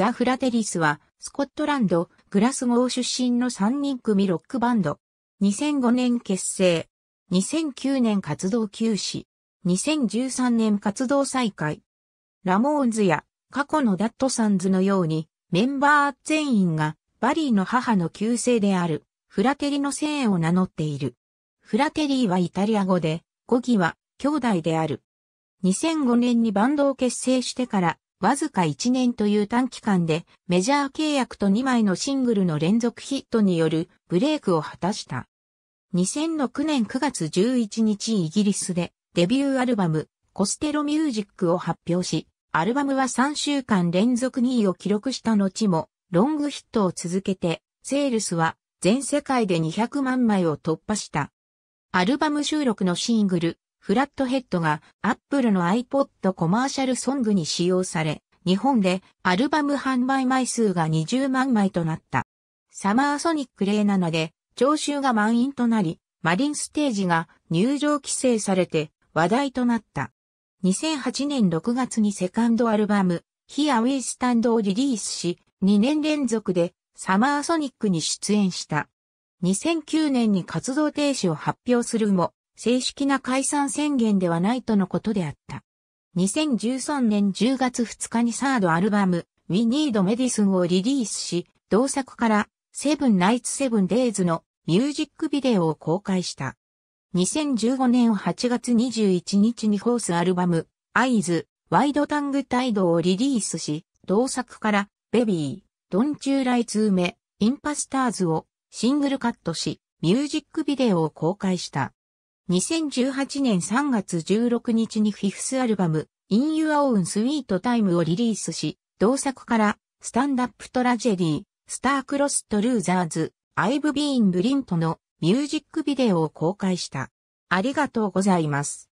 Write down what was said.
ザ・フラテリスは、スコットランド、グラスゴー出身の3人組ロックバンド。2005年結成。2009年活動休止。2013年活動再開。ラモーンズや過去のダットサンズのようにメンバー全員がバリーの母の旧姓であるフラテリの姓を名乗っている。フラテリーはイタリア語で、語ギは兄弟である。2005年にバンドを結成してからわずか1年という短期間でメジャー契約と2枚のシングルの連続ヒットによるブレイクを果たした。2006年9月11日イギリスでデビューアルバムコステロミュージックを発表し、アルバムは3週間連続2位を記録した後もロングヒットを続けて、セールスは全世界で200万枚を突破した。アルバム収録のシングル、フラットヘッドがアップルの iPod コマーシャルソングに使用され、日本でアルバム販売枚数が20万枚となった。サマーソニック例なので、聴衆が満員となり、マリンステージが入場規制されて話題となった。2008年6月にセカンドアルバム、Here We Stand をリリースし、2年連続でサマーソニックに出演した。2009年に活動停止を発表するも、正式な解散宣言ではないとのことであった。2013年10月2日にサードアルバム We Need Medicine をリリースし、同作からセブンナイツセブンデイズのミュージックビデオを公開した。2015年8月21日にホースアルバム、アイズ、ワイドタングタイドをリリースし、同作から、ベビー、ドンチューライツーメ、インパスターズをシングルカットし、ミュージックビデオを公開した。2018年3月16日にフィフスアルバム、In Your Own Sweet Time をリリースし、同作から、スタンダップトラジェディ、スタークロストルーザーズ、アイブビーンブリントのミュージックビデオを公開した。ありがとうございます。